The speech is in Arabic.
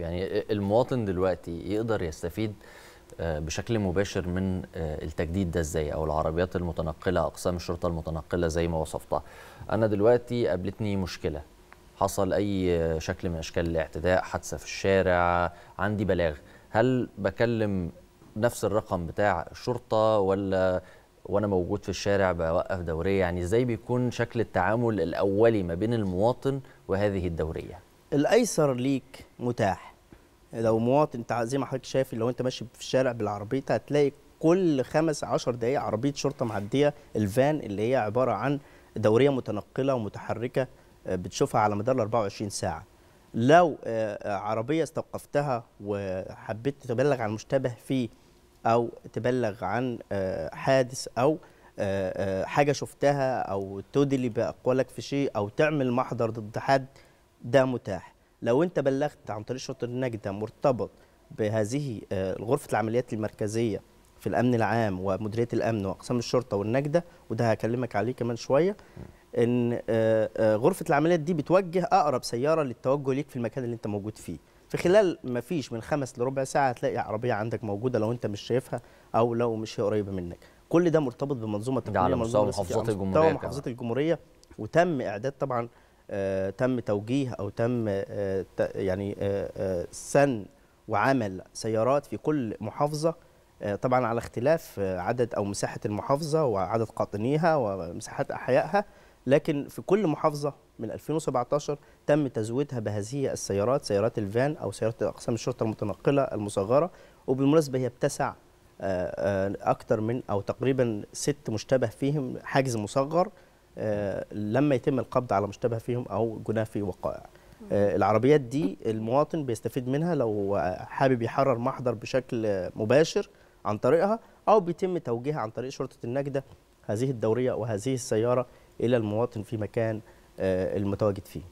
يعني المواطن دلوقتي يقدر يستفيد آه، بشكل مباشر من آه، التجديد ده ازاي او العربيات المتنقله اقسام الشرطه المتنقله زي ما وصفتها انا دلوقتي قابلتني مشكله حصل اي آه، شكل من اشكال الاعتداء حادثه في الشارع عندي بلاغ هل بكلم نفس الرقم بتاع الشرطه ولا وانا موجود في الشارع بوقف دوريه يعني ازاي بيكون شكل التعامل الاولي ما بين المواطن وهذه الدوريه الايسر ليك متاح لو مواطن انت زي ما حضرتك شايف لو انت ماشي في الشارع بالعربيه هتلاقي كل خمس عشر دقايق عربيه شرطه معديه الفان اللي هي عباره عن دوريه متنقله ومتحركه آه، بتشوفها على مدار ال 24 ساعه. لو آه، آه، عربيه استوقفتها وحبيت تبلغ عن مشتبه فيه او تبلغ عن حادث او حاجه شفتها او تدلي باقوالك في شيء او تعمل محضر ضد حد ده متاح. لو انت بلغت عن طريق شرطه النجده مرتبط بهذه آه، غرفه العمليات المركزيه في الامن العام ومديريه الامن واقسام الشرطه والنجده وده هكلمك عليه كمان شويه ان آه، آه، غرفه العمليات دي بتوجه اقرب سياره للتوجه ليك في المكان اللي انت موجود فيه في خلال ما فيش من خمس لربع ساعه هتلاقي عربيه عندك موجوده لو انت مش شايفها او لو مش هي قريبه منك كل ده مرتبط بمنظومه تقنية على مستوى محافظات الجمهوريه محافظات الجمهوريه وتم اعداد طبعا آه، تم توجيه او تم آه، يعني آه، سن وعمل سيارات في كل محافظه طبعا على اختلاف عدد او مساحه المحافظه وعدد قاطنيها ومساحات احيائها لكن في كل محافظه من 2017 تم تزويدها بهذه السيارات سيارات الفان او سيارات اقسام الشرطه المتنقله المصغره وبالمناسبه هي بتسع اكثر من او تقريبا ست مشتبه فيهم حجز مصغر آه، لما يتم القبض على مشتبه فيهم او جناه في وقائع آه، العربيات دي المواطن بيستفيد منها لو حابب يحرر محضر بشكل مباشر عن طريقها او بيتم توجيهها عن طريق شرطه النجده هذه الدوريه وهذه السياره الى المواطن في مكان آه، المتواجد فيه